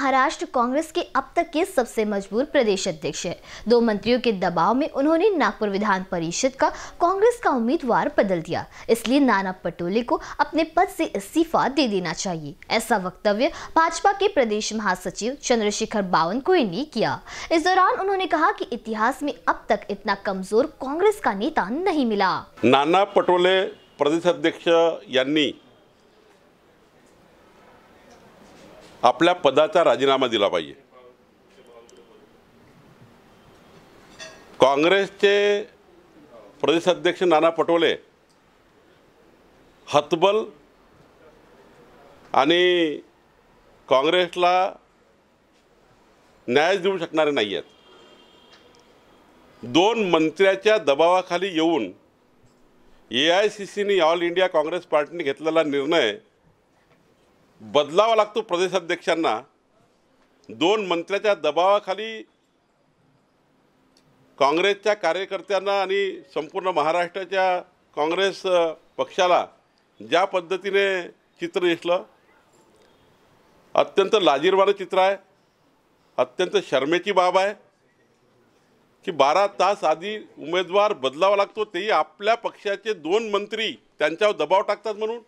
महाराष्ट्र कांग्रेस के अब तक के सबसे मजबूर प्रदेश अध्यक्ष है दो मंत्रियों के दबाव में उन्होंने नागपुर विधान परिषद का कांग्रेस का उम्मीदवार बदल दिया इसलिए नाना पटोले को अपने पद से इस्तीफा दे देना चाहिए ऐसा वक्तव्य भाजपा के प्रदेश महासचिव चंद्रशेखर बावनकुए ने किया इस दौरान उन्होंने कहा की इतिहास में अब तक इतना कमजोर कांग्रेस का नेता नहीं मिला नाना पटोले प्रदेश अध्यक्ष यानी आपल्या पदाचा राजीनामा दिला पाहिजे काँग्रेसचे प्रदेशाध्यक्ष नाना पटोले हतबल आणि काँग्रेसला न्याय देऊ शकणारे नाही आहेत दोन मंत्र्याच्या दबावाखाली येऊन ए आय सी सीने ऑल इंडिया काँग्रेस पार्टीने घेतलेला निर्णय बदलावा लागतो प्रदेशाध्यक्षांना दोन मंत्र्याच्या दबावाखाली काँग्रेसच्या कार्यकर्त्यांना आणि संपूर्ण महाराष्ट्राच्या काँग्रेस पक्षाला ज्या पद्धतीने चित्र दिसलं अत्यंत लाजीरवाणं चित्र आहे अत्यंत शर्मेची बाब आहे की बारा तास आधी उमेदवार बदलावा लागतो तेही आपल्या पक्षाचे दोन मंत्री त्यांच्यावर दबाव टाकतात म्हणून